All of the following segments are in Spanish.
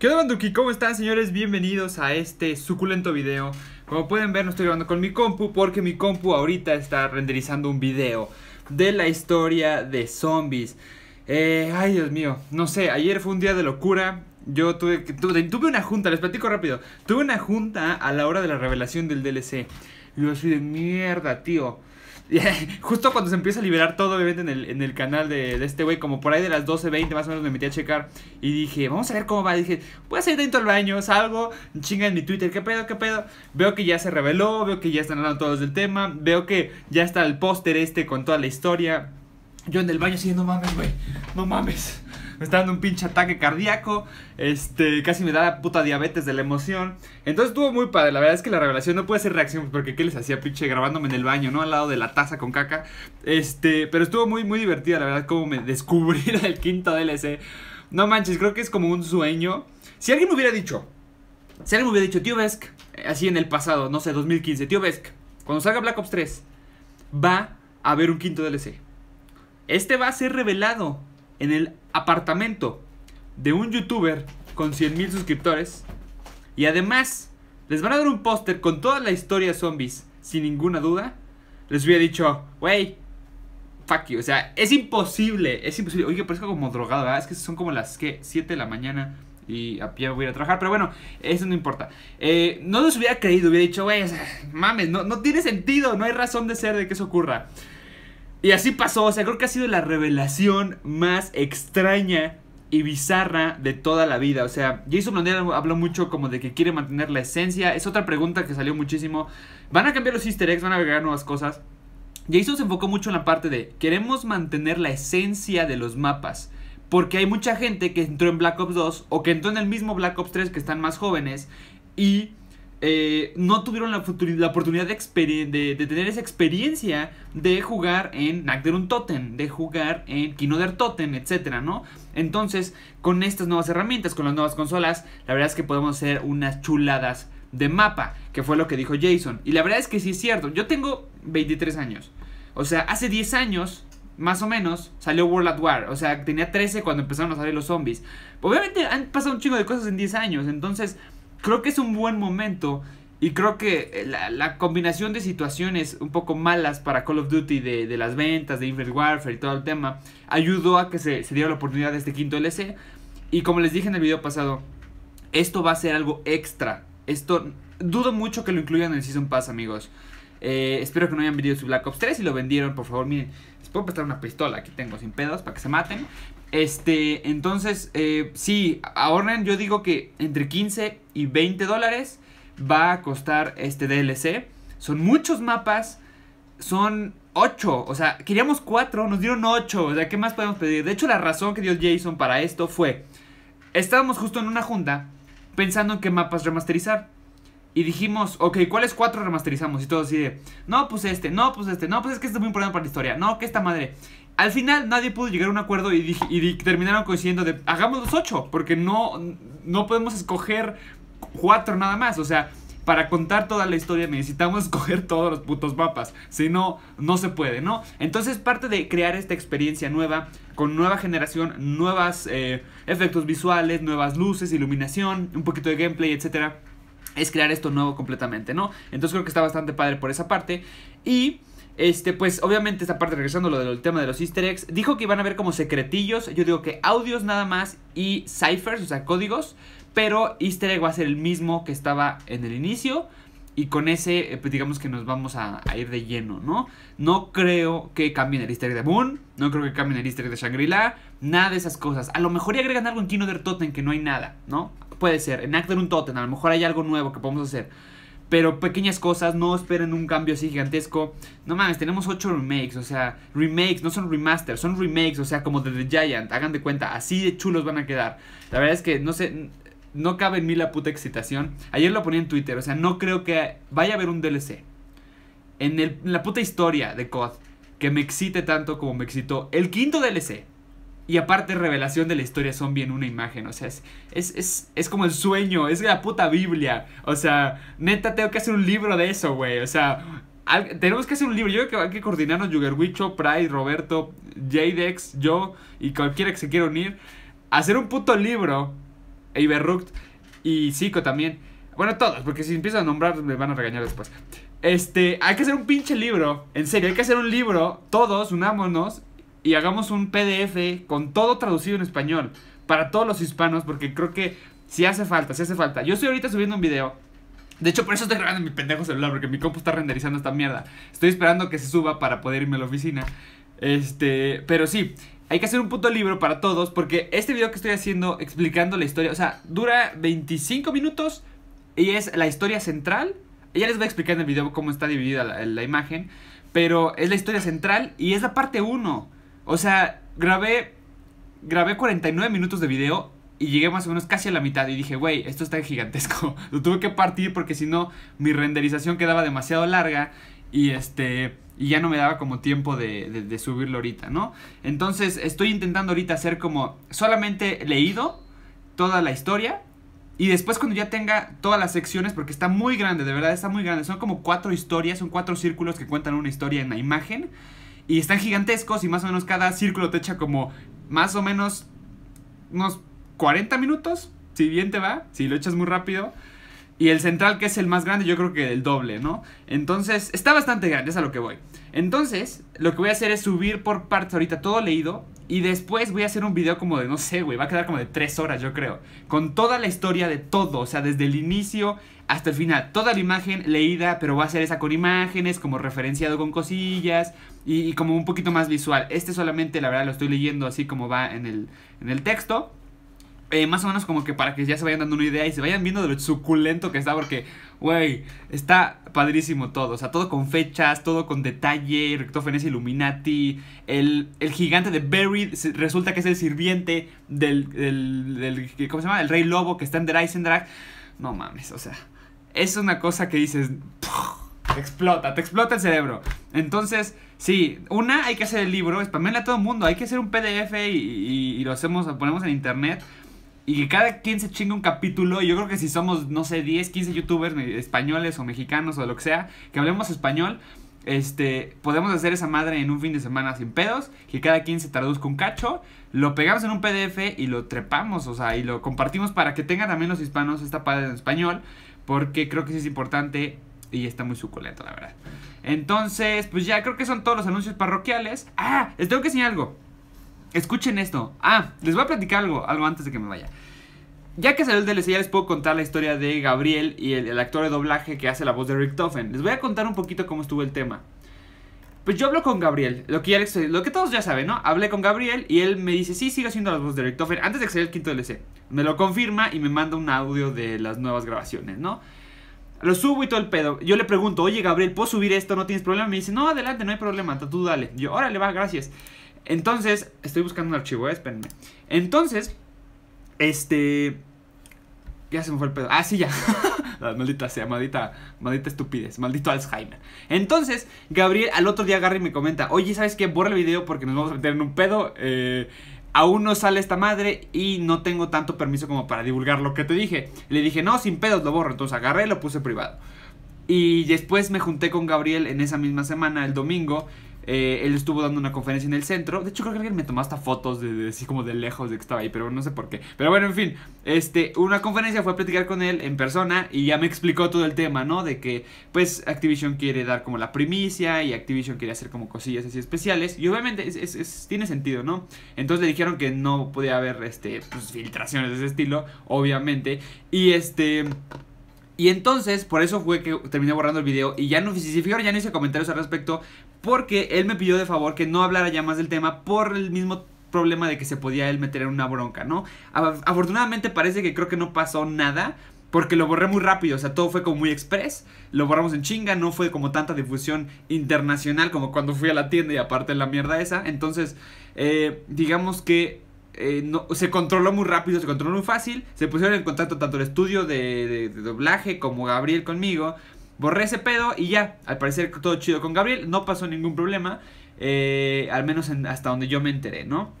¿Qué onda, Banduki? ¿Cómo están, señores? Bienvenidos a este suculento video. Como pueden ver, no estoy grabando con mi compu porque mi compu ahorita está renderizando un video de la historia de zombies. Eh, ay, Dios mío, no sé, ayer fue un día de locura. Yo tuve, tuve, tuve una junta, les platico rápido. Tuve una junta a la hora de la revelación del DLC. Yo soy de mierda, tío. Justo cuando se empieza a liberar todo, obviamente, en el, en el canal de, este güey, como por ahí de las 12.20 más o menos me metí a checar y dije, vamos a ver cómo va. dije, voy a salir dentro del baño, salgo, chinga en mi Twitter, qué pedo, qué pedo. Veo que ya se reveló, veo que ya están hablando todos del tema, veo que ya está el póster este con toda la historia. Yo en el baño así, no mames, güey, no mames me está dando un pinche ataque cardíaco, este, casi me da puta diabetes de la emoción. Entonces estuvo muy padre, la verdad es que la revelación no puede ser reacción, porque qué les hacía pinche grabándome en el baño, ¿no? Al lado de la taza con caca. Este, pero estuvo muy, muy divertida, la verdad, como me descubrí el quinto DLC. No manches, creo que es como un sueño. Si alguien me hubiera dicho, si alguien me hubiera dicho, tío Vesk, eh, así en el pasado, no sé, 2015, tío Vesk, cuando salga Black Ops 3, va a haber un quinto DLC. Este va a ser revelado en el apartamento de un youtuber con 100.000 suscriptores. Y además, les van a dar un póster con toda la historia zombies, sin ninguna duda. Les hubiera dicho, wey, fuck you. O sea, es imposible, es imposible. Oye, parezco como drogado, Es que son como las, 7 de la mañana y a pie voy a ir a trabajar. Pero bueno, eso no importa. Eh, no les hubiera creído, hubiera dicho, wey mames, no, no tiene sentido, no hay razón de ser de que eso ocurra. Y así pasó, o sea, creo que ha sido la revelación más extraña y bizarra de toda la vida. O sea, Jason Blondel habló mucho como de que quiere mantener la esencia. Es otra pregunta que salió muchísimo. Van a cambiar los easter eggs, van a agregar nuevas cosas. Jason se enfocó mucho en la parte de queremos mantener la esencia de los mapas. Porque hay mucha gente que entró en Black Ops 2 o que entró en el mismo Black Ops 3 que están más jóvenes y eh, no tuvieron la, oportunidad de, tener esa experiencia de jugar en Nagderun Totem, de jugar en Kinoder Totem, etcétera, ¿no? Entonces, con estas nuevas herramientas, con las nuevas consolas, la verdad es que podemos hacer unas chuladas de mapa, que fue lo que dijo Jason. Y la verdad es que sí es cierto, yo tengo 23 años. O sea, hace 10 años, más o menos, salió World at War. O sea, tenía 13 cuando empezaron a salir los zombies. Obviamente han pasado un chingo de cosas en 10 años, entonces creo que es un buen momento. Y creo que eh, la, combinación de situaciones un poco malas para Call of Duty de, las ventas, de Infinite Warfare y todo el tema, ayudó a que se, se diera la oportunidad de este quinto LC. Y como les dije en el video pasado, esto va a ser algo extra. Esto dudo mucho que lo incluyan en el Season Pass, amigos. Eh, espero que no hayan vendido su Black Ops 3 y lo vendieron, por favor, miren. Les puedo prestar una pistola, aquí tengo sin pedos, para que se maten. Este, entonces, Si, eh, sí, ahorren, yo digo que entre 15 y 20 dólares va a costar este DLC. Son muchos mapas, son 8, o sea, queríamos 4, nos dieron 8, o sea, ¿qué más podemos pedir? De hecho, la razón que dio Jason para esto fue, estábamos justo en una junta pensando en qué mapas remasterizar. Y dijimos, ok, ¿cuáles cuatro remasterizamos? Y todo así de, no, pues este, no, pues este, no, pues es que este es muy importante para la historia, no, que esta madre. Al final nadie pudo llegar a un acuerdo y, terminaron coincidiendo de, hagamos los ocho, porque no, no podemos escoger cuatro nada más, o sea, para contar toda la historia necesitamos escoger todos los putos mapas. Si no, no se puede, ¿no? Entonces parte de crear esta experiencia nueva, con nueva generación, nuevos eh, efectos visuales, nuevas luces, iluminación, un poquito de gameplay, etcétera es crear esto nuevo completamente, ¿no? Entonces creo que está bastante padre por esa parte. Y... Este, pues obviamente esta parte, regresando a lo del tema de los easter eggs, dijo que iban a haber como secretillos, yo digo que audios nada más y ciphers, o sea, códigos, pero easter egg va a ser el mismo que estaba en el inicio. Y con ese, eh, pues digamos que nos vamos a, ir de lleno, ¿no? No creo que cambien el easter de Moon, no creo que cambien el easter de Shangri-La, nada de esas cosas. A lo mejor y agregan algo en Kino de Totten que no hay nada, ¿no? Puede ser, en actor un Totten, a lo mejor hay algo nuevo que podemos hacer. Pero pequeñas cosas, no esperen un cambio así gigantesco. No mames, tenemos 8 remakes, o sea, remakes, no son remasters, son remakes, o sea, como de The Giant, hagan de cuenta, así de chulos van a quedar. La verdad es que no sé, no cabe en mí la puta excitación. Ayer lo ponía en Twitter, o sea, no creo que vaya a haber un DLC en, el, la puta historia de COD que me excite tanto como me excitó el quinto DLC. Y aparte, revelación de la historia zombie en una imagen. O sea, es, es, como el sueño, es la puta Biblia. O sea, neta, tengo que hacer un libro de eso, güey. O sea, tenemos que hacer un libro. Yo creo que hay que coordinarnos Yugerwicho, Pride, Roberto, Jadex, yo y cualquiera que se quiera unir. Hacer un puto libro Iberrucht y Zico también. Bueno, todos, porque si empiezo a nombrar me van a regañar después. Este, hay que hacer un pinche libro. En serio, hay que hacer un libro. Todos, unámonos y hagamos un PDF con todo traducido en español. Para todos los hispanos, porque creo que si hace falta, si hace falta. Yo estoy ahorita subiendo un video. De hecho, por eso estoy grabando mi pendejo celular, porque mi compu está renderizando esta mierda. Estoy esperando que se suba para poder irme a la oficina. Este, pero sí, hay que hacer un punto libro para todos porque este video que estoy haciendo explicando la historia, o sea, dura 25 minutos y es la historia central. Ya les voy a explicar en el video cómo está dividida la, imagen, pero es la historia central y es la parte 1. O sea, grabé grabé 49 minutos de video y llegué más o menos casi a la mitad y dije, güey, esto está gigantesco. Lo tuve que partir porque si no mi renderización quedaba demasiado larga y este y ya no me daba como tiempo de, subirlo ahorita, ¿no? Entonces estoy intentando ahorita hacer como solamente leído toda la historia y después cuando ya tenga todas las secciones, porque está muy grande, de verdad está muy grande, son como cuatro historias, son cuatro círculos que cuentan una historia en la imagen. Y están gigantescos y más o menos cada círculo te echa como más o menos unos 40 minutos, si bien te va, si lo echas muy rápido. Y el central, que es el más grande, yo creo que el doble, ¿no? Entonces, está bastante grande, es a lo que voy. Entonces, lo que voy a hacer es subir por partes ahorita todo leído. Y después voy a hacer un video como de, no sé, güey, va a quedar como de tres horas, yo creo. Con toda la historia de todo, o sea, desde el inicio hasta el final. Toda la imagen leída, pero va a hacer esa con imágenes, como referenciado con cosillas y, como un poquito más visual. Este solamente, la verdad, lo estoy leyendo así como va en el texto. Eh, más o menos como que para que ya se vayan dando una idea y se vayan viendo de lo suculento que está, porque, güey, está padrísimo todo. O sea, todo con fechas, todo con detalle, Rectofenes Illuminati, el, gigante de Buried resulta que es el sirviente del, del, ¿cómo se llama? El rey lobo que está en The Drag. No mames, o sea, es una cosa que dices, te explota, te explota el cerebro. Entonces... Sí, una, hay que hacer el libro, spamearle a todo el mundo, hay que hacer un PDF y, y, y lo hacemos, lo ponemos en internet y que cada quien se chinga un capítulo. yo creo que si somos, no sé, 10, 15 youtubers españoles o mexicanos o lo que sea, que hablemos español, este, podemos hacer esa madre en un fin de semana sin pedos, que cada quien se traduzca un cacho, lo pegamos en un PDF y lo trepamos, o sea, y lo compartimos para que tengan también los hispanos esta padre en español, porque creo que sí es importante y está muy suculento, la verdad. Entonces, pues ya creo que son todos los anuncios parroquiales. Ah, les tengo que enseñar algo. Escuchen esto. Ah, les voy a platicar algo, algo antes de que me vaya. Ya que salió el DLC, ya les puedo contar la historia de Gabriel y el, actor de doblaje que hace la voz de Richtofen. Les voy a contar un poquito cómo estuvo el tema. Pues yo hablo con Gabriel, lo que, lo que todos ya saben, ¿no? Hablé con Gabriel y él me dice, sí, sigue haciendo la voz de Richtofen antes de que salga el quinto DLC. Me lo confirma y me manda un audio de las nuevas grabaciones, ¿no? Lo subo y todo el pedo. Yo le pregunto, oye Gabriel, ¿puedo subir esto? ¿No tienes problema? Me dice, no, adelante, no hay problema, tú dale. Yo, órale, va, gracias. Entonces, estoy buscando un archivo, eh, espérenme. Entonces, este... Ya se me fue el pedo. Ah, sí, ya. maldita sea, maldita, maldita estupidez, maldito Alzheimer. Entonces, Gabriel, al otro día y me comenta, oye, ¿sabes qué? Borra el video porque nos vamos a meter en un pedo. Eh, aún no sale esta madre y no tengo tanto permiso como para divulgar lo que te dije. Le dije, no, sin pedos, lo borro. Entonces agarré y lo puse privado. Y después me junté con Gabriel en esa misma semana, el domingo. Eh, él estuvo dando una conferencia en el centro. De hecho, creo que alguien me tomó hasta fotos de, así como de lejos de que estaba ahí, pero no sé por qué. Pero bueno, en fin, este, una conferencia fue a platicar con él en persona y ya me explicó todo el tema, ¿no? De que, pues, Activision quiere dar como la primicia y Activision quiere hacer como cosillas así especiales. Y obviamente tiene sentido, ¿no? Entonces le dijeron que no podía haber, este, pues, filtraciones de ese estilo, obviamente. Y este... Y entonces, por eso fue que terminé borrando el video. Y ya no, ya hice comentarios al respecto. Porque él me pidió de favor que no hablara ya más del tema por el mismo problema de que se podía él meter en una bronca, ¿no? Afortunadamente parece que creo que no pasó nada. Porque lo borré muy rápido, o sea, todo fue como muy express. Lo borramos en chinga, no fue como tanta difusión internacional como cuando fui a la tienda y aparte la mierda esa. Entonces, eh, digamos que eh, no, se controló muy rápido, se controló muy fácil. Se pusieron en contacto tanto el estudio de, doblaje como Gabriel conmigo. Borré ese pedo y ya, al parecer todo chido con Gabriel, no pasó ningún problema, eh, al menos hasta donde yo me enteré, ¿no?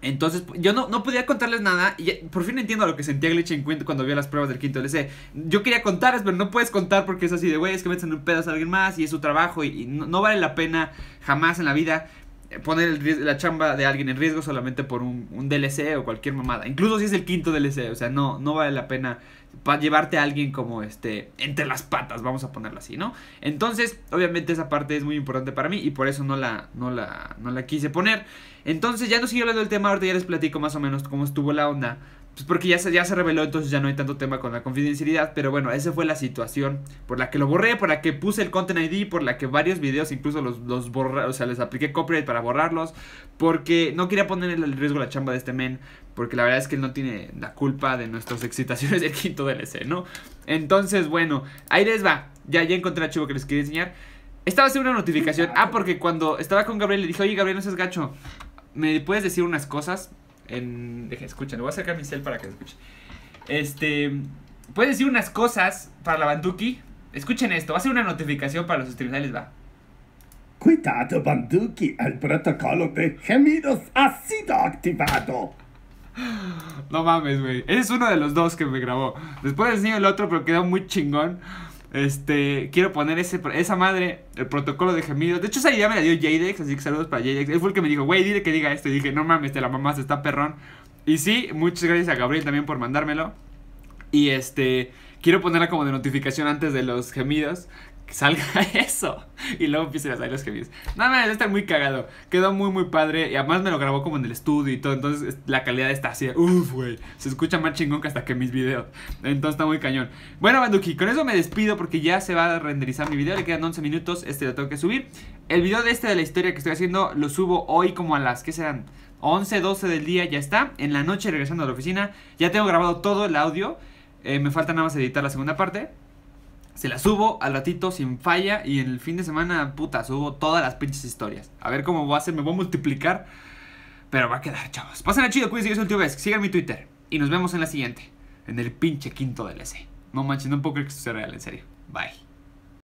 Entonces, pues, yo no, podía contarles nada. Y por fin entiendo lo que sentía Glitch en cuenta cuando vio las pruebas del quinto LC. Yo quería contarles, pero no puedes contar porque es así de, güey, es que meten un pedo a alguien más y es su trabajo y, no, vale la pena jamás en la vida eh, poner la chamba de alguien en riesgo solamente por un, DLC o cualquier mamada. Incluso si es el quinto DLC, o sea, no, no vale la pena para llevarte a alguien como este entre las patas, vamos a ponerlo así, ¿no? Entonces, obviamente esa parte es muy importante para mí y por eso no la, no la, no la quise poner. Entonces, ya no sigo hablando del tema, ahorita ya les platico más o menos cómo estuvo la onda pues porque ya se, ya se reveló, entonces ya no hay tanto tema con la confidencialidad. Pero bueno, esa fue la situación por la que lo borré, por la que puse el Content ID, por la que varios videos incluso los, los borré, o sea, les apliqué copyright para borrarlos. Porque no quería poner en riesgo la chamba de este men. Porque la verdad es que él no tiene la culpa de nuestras excitaciones del quinto DLC, ¿no? Entonces, bueno, ahí les va. Ya, ya encontré el archivo que les quería enseñar. Estaba haciendo una notificación. Ah, porque cuando estaba con Gabriel le dije, oye Gabriel, no seas gacho. ¿Me puedes decir unas cosas? En, dejen, escuchen, voy a acercar mi cel para que escuche. Este, puedes decir unas cosas para la Banduki. Escuchen esto, va a ser una notificación para los streams, va. Cuidado, Banduki, el protocolo de gemidos ha sido activado. No mames, güey. Ese es uno de los dos que me grabó. Después enseño el otro, pero quedó muy chingón. Este, quiero poner ese, esa madre, el protocolo de gemidos. De hecho, esa idea me la dio Jadex, así que saludos para Jadex. Él fue el que me dijo, güey, dile que diga esto. Y dije, no mames, te la se está perrón. Y sí, muchas gracias a Gabriel también por mandármelo. Y este, quiero ponerla como de notificación antes de los gemidos salga eso. Y luego empiezan a salir los gemidos No mames, está muy cagado. Quedó muy, muy padre. Y además me lo grabó como en el estudio y todo. Entonces la calidad está así. Uf, güey. Se escucha más chingón que hasta que mis videos. Entonces está muy cañón. Bueno, Banduki, con eso me despido porque ya se va a renderizar mi video. Le quedan 11 minutos. Este lo tengo que subir. El video de este de la historia que estoy haciendo lo subo hoy como a las, ¿qué serán? 11, 12 del día. Ya está. En la noche regresando a la oficina. Ya tengo grabado todo el audio. Eh, me falta nada más editar la segunda parte. Se la subo al ratito sin falla y en el fin de semana, puta, subo todas las pinches historias. A ver cómo va a ser, me voy a multiplicar. Pero va a quedar, chavos. a chido, cuídense, yo soy el tío Sigan mi Twitter. Y nos vemos en la siguiente, en el pinche quinto DLC. No manches, no puedo creer que esto sea real, en serio. Bye.